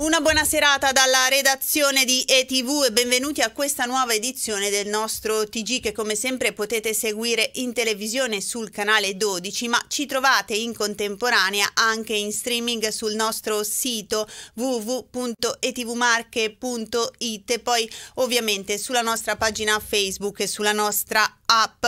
Una buona serata dalla redazione di ETV e benvenuti a questa nuova edizione del nostro TG che come sempre potete seguire in televisione sul canale 12 ma ci trovate in contemporanea anche in streaming sul nostro sito www.etvmarche.it e poi ovviamente sulla nostra pagina Facebook e sulla nostra app.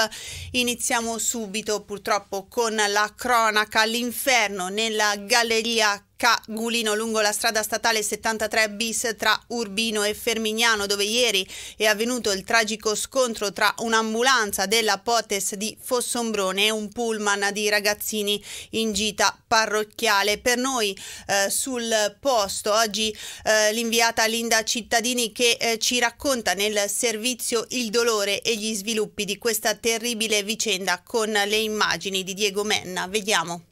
Iniziamo subito purtroppo con la cronaca all'inferno nella galleria Cagulino lungo la strada statale 73 bis tra Urbino e Fermignano dove ieri è avvenuto il tragico scontro tra un'ambulanza della Potes di Fossombrone e un pullman di ragazzini in gita parrocchiale. Per noi eh, sul posto oggi eh, l'inviata Linda Cittadini che eh, ci racconta nel servizio il dolore e gli sviluppi di questa terribile vicenda con le immagini di Diego Menna. Vediamo.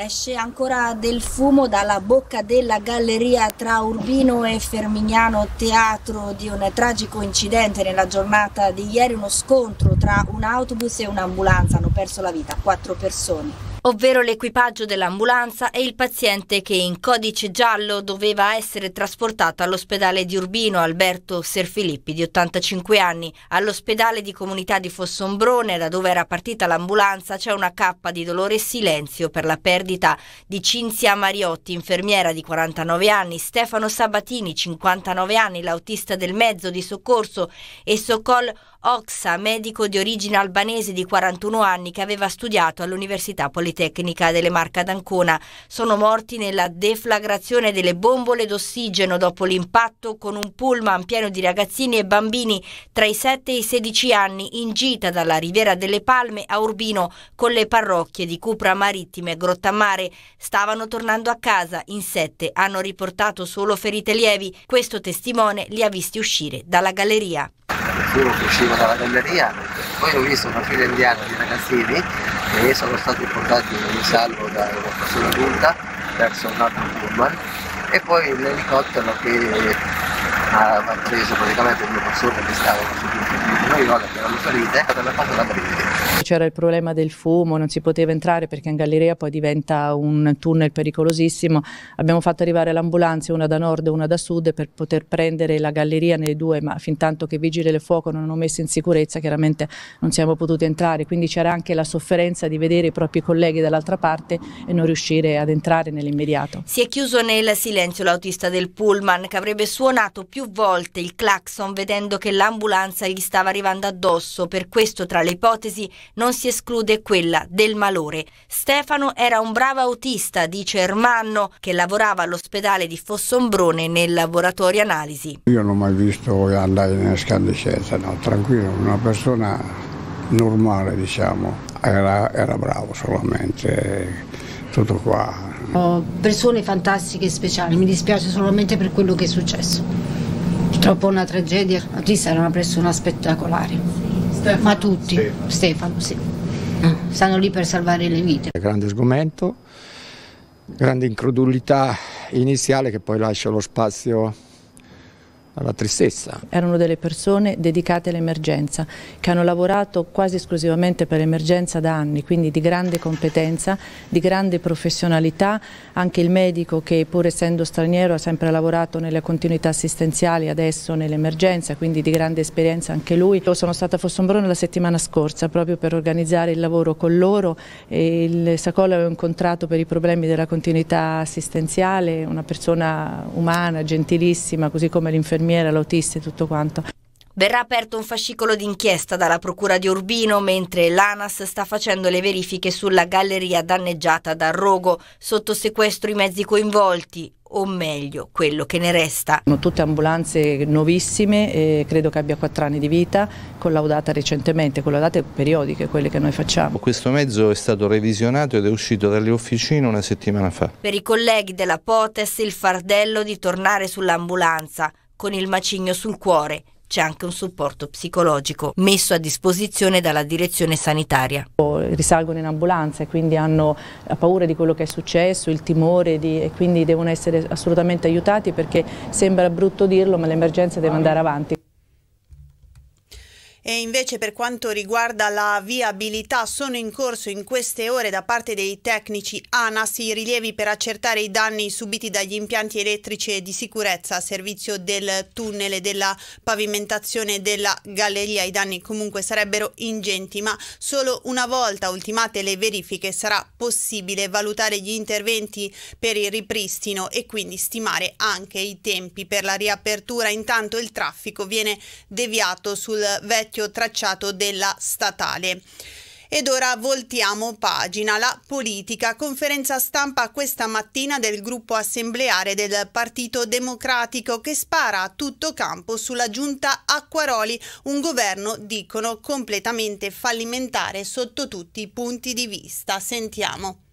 Esce ancora del fumo dalla bocca della galleria tra Urbino e Fermignano, teatro di un tragico incidente nella giornata di ieri, uno scontro tra un autobus e un'ambulanza, hanno perso la vita quattro persone ovvero l'equipaggio dell'ambulanza e il paziente che in codice giallo doveva essere trasportato all'ospedale di Urbino Alberto Serfilippi di 85 anni. All'ospedale di comunità di Fossombrone, da dove era partita l'ambulanza, c'è una cappa di dolore e silenzio per la perdita di Cinzia Mariotti, infermiera di 49 anni, Stefano Sabatini, 59 anni, l'autista del mezzo di soccorso e Socol Oxa, medico di origine albanese di 41 anni che aveva studiato all'Università Politecnica delle Marca d'Ancona, sono morti nella deflagrazione delle bombole d'ossigeno dopo l'impatto con un pullman pieno di ragazzini e bambini tra i 7 e i 16 anni in gita dalla Riviera delle Palme a Urbino con le parrocchie di Cupra Marittime e Grottamare. Stavano tornando a casa in sette, hanno riportato solo ferite lievi. Questo testimone li ha visti uscire dalla galleria qualcuno che usciva dalla galleria, poi ho visto una fila indiana di ragazzini che sono stati portati in salvo da una persona adulta verso un altro pullman e poi l'elicottero che ha preso praticamente due persone che stavano su tutti un noiola che erano ferite, è stata fatta da brividi. C'era il problema del fumo, non si poteva entrare perché in galleria poi diventa un tunnel pericolosissimo. Abbiamo fatto arrivare le ambulanze, una da nord e una da sud, per poter prendere la galleria nelle due, ma fin tanto che i vigili del fuoco non hanno messo in sicurezza, chiaramente non siamo potuti entrare. Quindi c'era anche la sofferenza di vedere i propri colleghi dall'altra parte e non riuscire ad entrare nell'immediato. Si è chiuso nel silenzio l'autista del pullman che avrebbe suonato più volte il clacson vedendo che l'ambulanza gli stava arrivando addosso. Per questo, tra le ipotesi, non si esclude quella del malore. Stefano era un bravo autista, dice Ermanno, che lavorava all'ospedale di Fossombrone nel laboratorio analisi. Io non ho mai visto andare in escandescenza, no, tranquillo, una persona normale diciamo, era, era bravo solamente tutto qua. Ho persone fantastiche e speciali, mi dispiace solamente per quello che è successo. Purtroppo è una tragedia, l'autista era una persona spettacolare. Stefano. ma tutti, Stefano, Stefano sì. Stanno lì per salvare le vite. Grande sgomento, grande incredulità iniziale che poi lascia lo spazio alla tristezza. Erano delle persone dedicate all'emergenza, che hanno lavorato quasi esclusivamente per l'emergenza da anni, quindi di grande competenza, di grande professionalità, anche il medico che pur essendo straniero ha sempre lavorato nelle continuità assistenziali, adesso nell'emergenza, quindi di grande esperienza anche lui. Io sono stata a Fossombrone la settimana scorsa proprio per organizzare il lavoro con loro e il Sacola l'ho incontrato per i problemi della continuità assistenziale, una persona umana, gentilissima, così come l'infermiera infermiera, l'autista e tutto quanto. Verrà aperto un fascicolo d'inchiesta dalla Procura di Urbino mentre l'ANAS sta facendo le verifiche sulla galleria danneggiata dal rogo, sotto sequestro i mezzi coinvolti, o meglio quello che ne resta. Sono tutte ambulanze nuovissime, eh, credo che abbia 4 anni di vita, collaudata recentemente, collaudate periodiche quelle che noi facciamo. Questo mezzo è stato revisionato ed è uscito dalle officine una settimana fa. Per i colleghi della Potes il fardello di tornare sull'ambulanza, con il macigno sul cuore. C'è anche un supporto psicologico messo a disposizione dalla direzione sanitaria. Risalgono in ambulanza e quindi hanno eh, paura di quello che è successo, il timore di, e quindi devono essere assolutamente aiutati perché sembra brutto dirlo ma l'emergenza deve andare avanti. E invece per quanto riguarda la viabilità sono in corso in queste ore da parte dei tecnici ANAS i rilievi per accertare i danni subiti dagli impianti elettrici e di sicurezza a servizio del tunnel e della pavimentazione della galleria. I danni comunque sarebbero ingenti, ma solo una volta ultimate le verifiche sarà possibile valutare gli interventi per il ripristino e quindi stimare anche i tempi per la riapertura. Intanto il traffico viene deviato sul vecchio vecchio tracciato della statale. Ed ora voltiamo pagina. La politica. Conferenza stampa questa mattina del gruppo assembleare del Partito Democratico che spara a tutto campo sulla giunta Acquaroli. Un governo, dicono, completamente fallimentare sotto tutti i punti di vista. Sentiamo.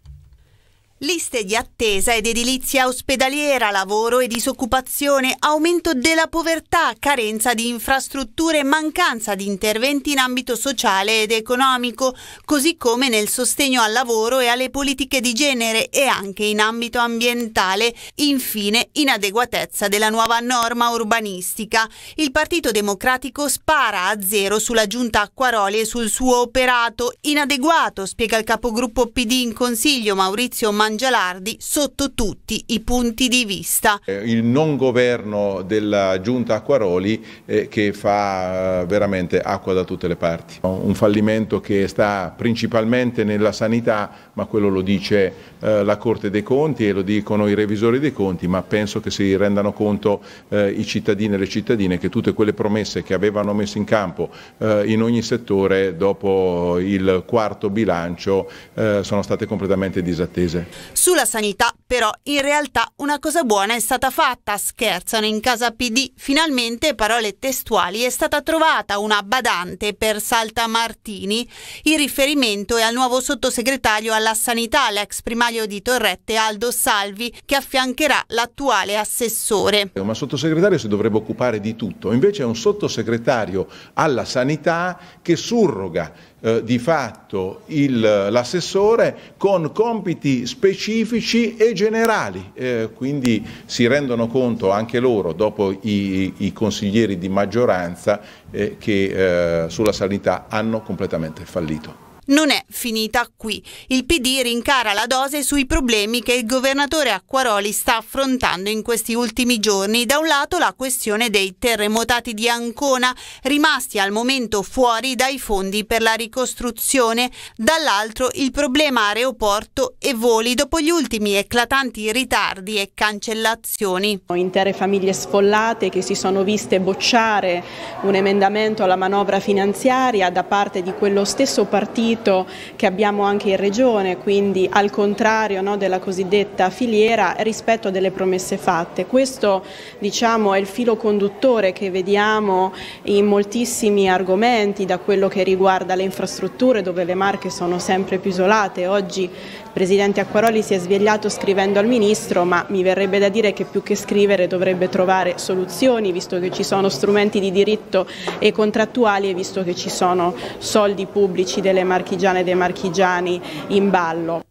Liste di attesa ed edilizia ospedaliera, lavoro e disoccupazione, aumento della povertà, carenza di infrastrutture, mancanza di interventi in ambito sociale ed economico, così come nel sostegno al lavoro e alle politiche di genere e anche in ambito ambientale, infine inadeguatezza della nuova norma urbanistica. Il Partito Democratico spara a zero sulla giunta Acquaroli e sul suo operato. Inadeguato, spiega il capogruppo PD in Consiglio Maurizio Maurizio Mangialardi sotto tutti i punti di vista. Eh, il non governo della giunta Acquaroli eh, che fa eh, veramente acqua da tutte le parti. Un fallimento che sta principalmente nella sanità, ma quello lo dice eh, la Corte dei Conti e lo dicono i revisori dei conti, ma penso che si rendano conto eh, i cittadini e le cittadine che tutte quelle promesse che avevano messo in campo eh, in ogni settore dopo il quarto bilancio sono state completamente disattese. Sulla sanità, però, in realtà una cosa buona è stata fatta, scherzano in casa PD. Finalmente, parole testuali, è stata trovata una badante per Salta Martini. Il riferimento è al nuovo sottosegretario alla sanità, l'ex primario di Torrette, Aldo Salvi, che affiancherà l'attuale assessore. Ma sottosegretario si dovrebbe occupare di tutto, invece è un sottosegretario alla sanità che surroga eh, di fatto l'assessore con compiti specifici e generali, eh, quindi si rendono conto anche loro, dopo i, i consiglieri di maggioranza, eh, che eh, sulla sanità hanno completamente fallito non è finita qui. Il PD rincara la dose sui problemi che il governatore Acquaroli sta affrontando in questi ultimi giorni. Da un lato la questione dei terremotati di Ancona, rimasti al momento fuori dai fondi per la ricostruzione, dall'altro il problema aeroporto e voli dopo gli ultimi eclatanti ritardi e cancellazioni. Intere famiglie sfollate che si sono viste bocciare un emendamento alla manovra finanziaria da parte di quello stesso partito sito che abbiamo anche in regione, quindi al contrario no, della cosiddetta filiera rispetto a delle promesse fatte. Questo diciamo, è il filo conduttore che vediamo in moltissimi argomenti, da quello che riguarda le infrastrutture dove le marche sono sempre più isolate. Oggi presidente Acquaroli si è svegliato scrivendo al ministro, ma mi verrebbe da dire che più che scrivere dovrebbe trovare soluzioni, visto che ci sono strumenti di diritto e contrattuali e visto che ci sono soldi pubblici delle marchigiane e dei marchigiani in ballo.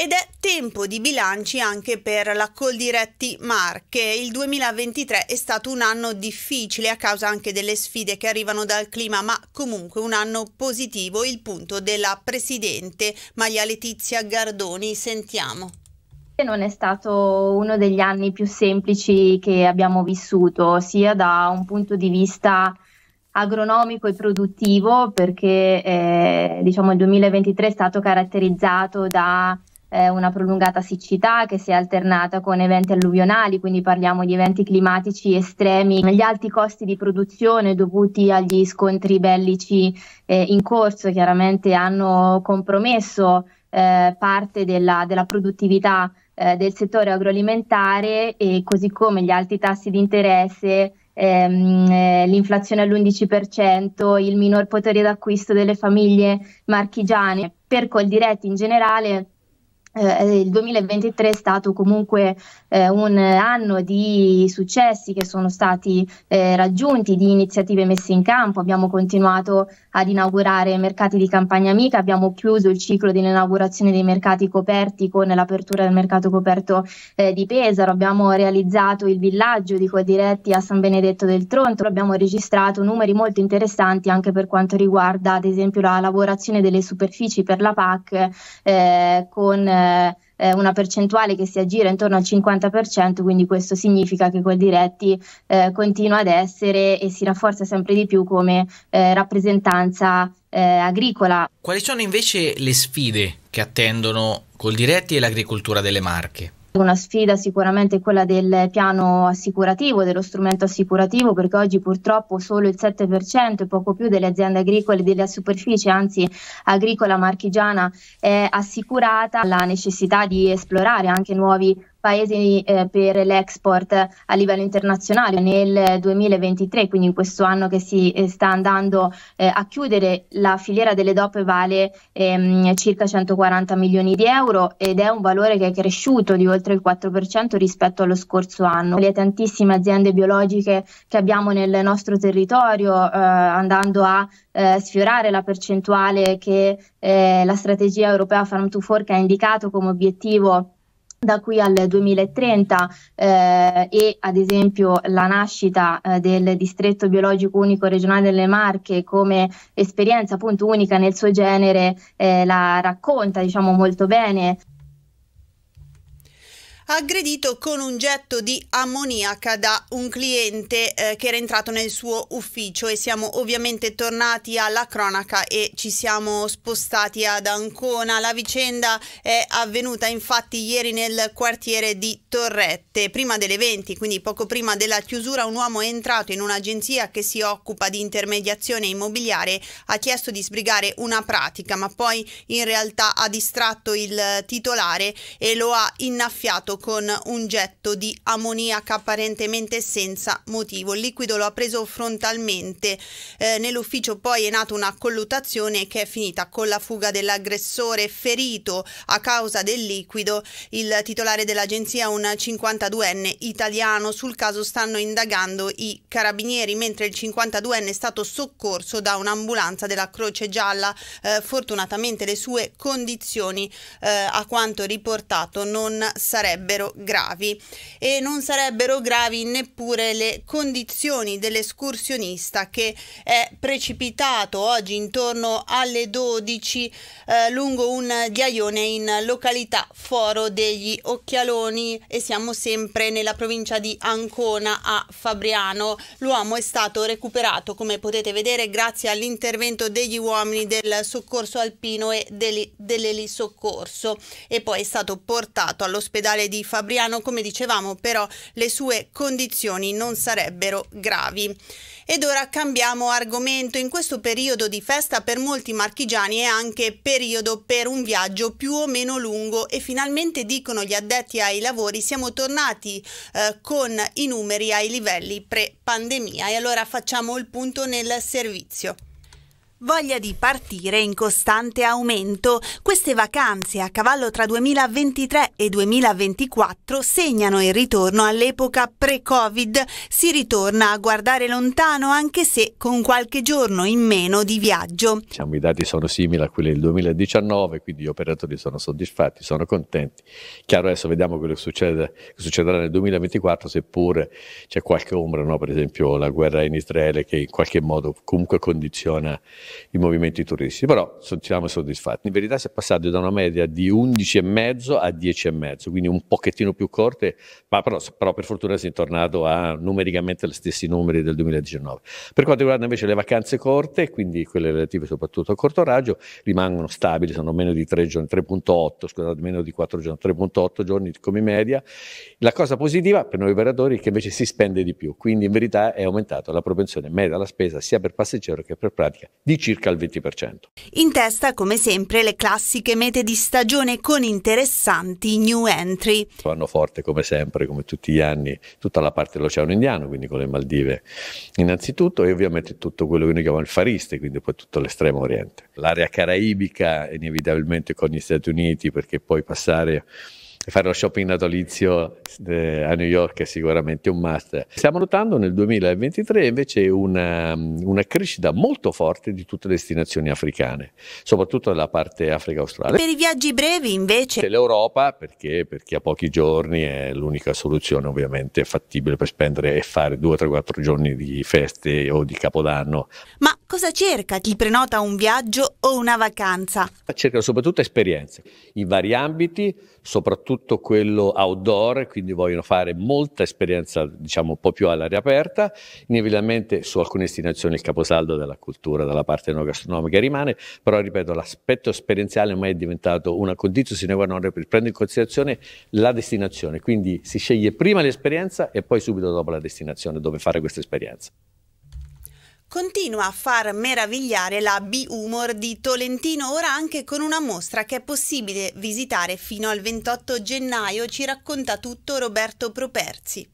Ed è tempo di bilanci anche per la Coldiretti Marche. Il 2023 è stato un anno difficile a causa anche delle sfide che arrivano dal clima, ma comunque un anno positivo, il punto della presidente Maria Letizia Gardoni. Sentiamo. Non è stato uno degli anni più semplici che abbiamo vissuto, sia da un punto di vista agronomico e produttivo perché eh, diciamo, il 2023 è stato caratterizzato da eh, una prolungata siccità che si è alternata con eventi alluvionali, quindi parliamo di eventi climatici estremi, gli alti costi di produzione dovuti agli scontri bellici eh, in corso chiaramente hanno compromesso eh, parte della, della produttività eh, del settore agroalimentare e così come gli alti tassi di interesse ehm, eh, l'inflazione all'11%, il minor potere d'acquisto delle famiglie marchigiane. Per Coldiretti in generale eh, il 2023 è stato comunque eh, un anno di successi che sono stati eh, raggiunti, di iniziative messe in campo, abbiamo continuato ad inaugurare mercati di campagna amica, abbiamo chiuso il ciclo dell'inaugurazione dei mercati coperti con l'apertura del mercato coperto eh, di Pesaro, abbiamo realizzato il villaggio di Codiretti a San Benedetto del Tronto, abbiamo registrato numeri molto interessanti anche per quanto riguarda ad esempio la lavorazione delle superfici per la PAC eh, con eh, eh, eh, una percentuale che si aggira intorno al 50%, quindi questo significa che Coldiretti eh, continua ad essere e si rafforza sempre di più come eh, rappresentanza eh, agricola. Quali sono invece le sfide che attendono col diretti e l'agricoltura delle Marche? Una sfida sicuramente è quella del piano assicurativo, dello strumento assicurativo, perché oggi purtroppo solo il 7% e poco più delle aziende agricole, della superficie, anzi agricola marchigiana, è assicurata la necessità di esplorare anche nuovi paesi eh, per l'export a livello internazionale. Nel 2023, quindi in questo anno che si eh, sta andando eh, a chiudere, la filiera delle DOP vale ehm, circa 140 milioni di euro ed è un valore che è cresciuto di oltre il 4% rispetto allo scorso anno. Le tantissime aziende biologiche che abbiamo nel nostro territorio, eh, andando a eh, sfiorare la percentuale che eh, la strategia europea Farm to Fork ha indicato come obiettivo da qui al 2030 eh, e ad esempio la nascita eh, del distretto biologico unico regionale delle Marche come esperienza appunto unica nel suo genere eh, la racconta diciamo molto bene aggredito con un getto di ammoniaca da un cliente eh, che era entrato nel suo ufficio e siamo ovviamente tornati alla cronaca e ci siamo spostati ad Ancona. La vicenda è avvenuta infatti ieri nel quartiere di Torrette, prima delle 20, quindi poco prima della chiusura un uomo è entrato in un'agenzia che si occupa di intermediazione immobiliare, ha chiesto di sbrigare una pratica, ma poi in realtà ha distratto il titolare e lo ha innaffiato con un getto di ammoniaca apparentemente senza motivo. Il liquido lo ha preso frontalmente. Eh, nell'ufficio poi è nata una colluttazione che è finita con la fuga dell'aggressore ferito a causa del liquido. Il titolare dell'agenzia, un 52enne italiano, sul caso stanno indagando i carabinieri, mentre il 52enne è stato soccorso da un'ambulanza della Croce Gialla. Eh, fortunatamente le sue condizioni, eh, a quanto riportato, non sarebbero sarebbero gravi e non sarebbero gravi neppure le condizioni dell'escursionista che è precipitato oggi intorno alle 12 eh, lungo un ghiaione in località Foro degli Occhialoni e siamo sempre nella provincia di Ancona a Fabriano. L'uomo è stato recuperato come potete vedere grazie all'intervento degli uomini del soccorso alpino e dell'elisoccorso e poi è stato portato all'ospedale di di Fabriano, come dicevamo però le sue condizioni non sarebbero gravi. Ed ora cambiamo argomento. In questo periodo di festa per molti marchigiani è anche periodo per un viaggio più o meno lungo e finalmente dicono gli addetti ai lavori siamo tornati eh, con i numeri ai livelli pre-pandemia. E allora facciamo il punto nel servizio. Voglia di partire in costante aumento. Queste vacanze a cavallo tra 2023 e 2024 segnano il ritorno all'epoca pre-Covid. Si ritorna a guardare lontano anche se con qualche giorno in meno di viaggio. Diciamo, I dati sono simili a quelli del 2019, quindi gli operatori sono soddisfatti, sono contenti. Chiaro adesso vediamo quello che, succede, che succederà nel 2024, seppure c'è qualche ombra, no? per esempio la guerra in Israele che in qualche modo comunque condiziona i movimenti turistici, però siamo soddisfatti. In verità si è passati da una media di 11,5 a 10,5, quindi un pochettino più corte, ma però, però per fortuna si è tornato a numericamente gli stessi numeri del 2019. Per quanto riguarda invece le vacanze corte, quindi quelle relative soprattutto a corto raggio, rimangono stabili, sono meno di 3 giorni, 3.8, scusate, meno di 4 giorni, 3.8 giorni come media. La cosa positiva per noi operatori è che invece si spende di più, quindi in verità è aumentata la propensione media alla spesa sia per passeggero che per pratica di circa il 20%. In testa, come sempre, le classiche mete di stagione con interessanti new entry. Vanno forte come sempre, come tutti gli anni, tutta la parte dell'Oceano Indiano, quindi con le Maldive innanzitutto e ovviamente tutto quello che noi chiamiamo il Far East, quindi poi tutto l'estremo oriente. L'area caraibica inevitabilmente con gli Stati Uniti perché poi passare e fare lo shopping natalizio a New York è sicuramente un must. Stiamo notando nel 2023 invece una, um, una crescita molto forte di tutte le destinazioni africane, soprattutto della parte Africa-Australe. Per i viaggi brevi invece? L'Europa perché? perché a pochi giorni è l'unica soluzione ovviamente fattibile per spendere e fare 2, tre, quattro giorni di feste o di capodanno. Ma cosa cerca chi prenota un viaggio o una vacanza? Cerca soprattutto esperienze in vari ambiti, soprattutto quello outdoor, quindi vogliono fare molta esperienza, diciamo, un po' più all'aria aperta, inevitabilmente su alcune destinazioni il caposaldo della cultura, dalla parte no gastronomica rimane, però ripeto, l'aspetto esperienziale ormai è diventato una condizione sine qua non per prendere in considerazione la destinazione, quindi si sceglie prima l'esperienza e poi subito dopo la destinazione dove fare questa esperienza. Continua a far meravigliare la B-Humor di Tolentino, ora anche con una mostra che è possibile visitare fino al 28 gennaio, ci racconta tutto Roberto Properzi.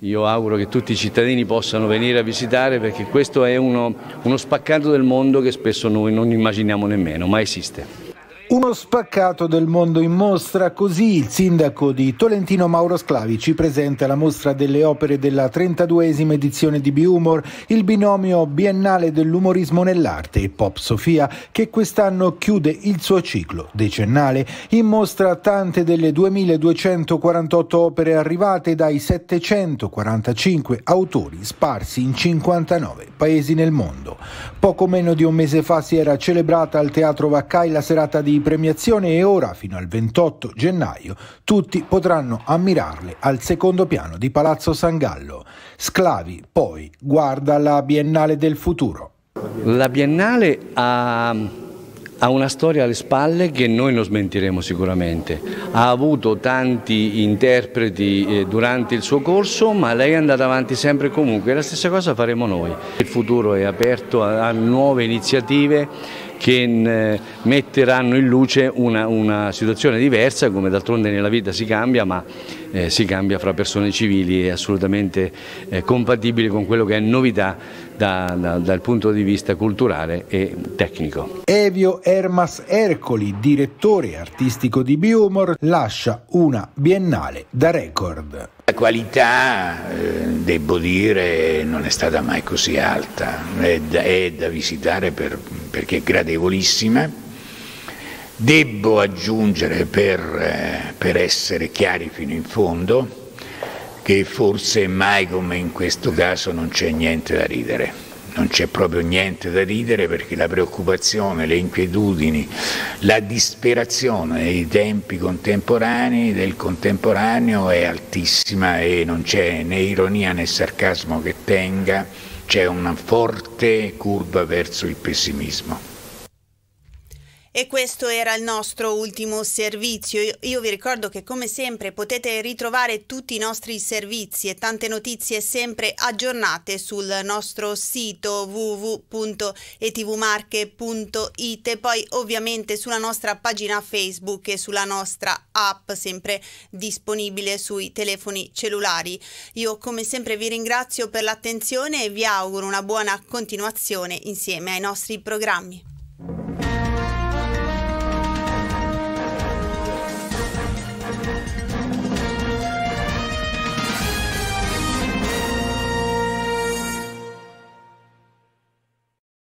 Io auguro che tutti i cittadini possano venire a visitare perché questo è uno, uno spaccato del mondo che spesso noi non immaginiamo nemmeno, ma esiste. Uno spaccato del mondo in mostra, così il sindaco di Tolentino Mauro Sclavi ci presenta la mostra delle opere della 32esima edizione di Biumor, il binomio biennale dell'umorismo nell'arte e Pop Sofia, che quest'anno chiude il suo ciclo decennale. In mostra tante delle 2248 opere arrivate dai 745 autori sparsi in 59 paesi nel mondo. Poco meno di un mese fa si era celebrata al Teatro Vaccai la serata di premiazione e ora, fino al 28 gennaio, tutti potranno ammirarle al secondo piano di Palazzo San Gallo. Sclavi, poi, guarda la Biennale del futuro. La Biennale ha ha una storia alle spalle che noi non smentiremo sicuramente. Ha avuto tanti interpreti eh, durante il suo corso, ma lei è andata avanti sempre comunque. La stessa cosa faremo noi. Il futuro è aperto a nuove iniziative che eh, metteranno in luce una, una situazione diversa, come d'altronde nella vita si cambia, ma eh, si cambia fra persone civili è assolutamente eh, compatibile con quello che è novità da, da, dal punto di vista culturale e tecnico. Evio Ermas Ercoli, direttore artistico di Biumor, lascia una biennale da record. La qualità, eh, devo dire, non è stata mai così alta, è da, è da visitare per, perché è gradevolissima Debbo aggiungere, per, eh, per, essere chiari fino in fondo, che forse mai come in questo caso non c'è niente da ridere. Non c'è proprio niente da ridere perché la preoccupazione, le inquietudini, la disperazione dei tempi contemporanei, del contemporaneo è altissima e non c'è né ironia né sarcasmo che tenga, c'è una forte curva verso il pessimismo. E questo era il nostro ultimo servizio. Io vi ricordo che come sempre potete ritrovare tutti i nostri servizi e tante notizie sempre aggiornate sul nostro sito www.etvmarche.it e poi ovviamente sulla nostra pagina Facebook e sulla nostra app sempre disponibile sui telefoni cellulari. Io come sempre vi ringrazio per l'attenzione e vi auguro una buona continuazione insieme ai nostri programmi.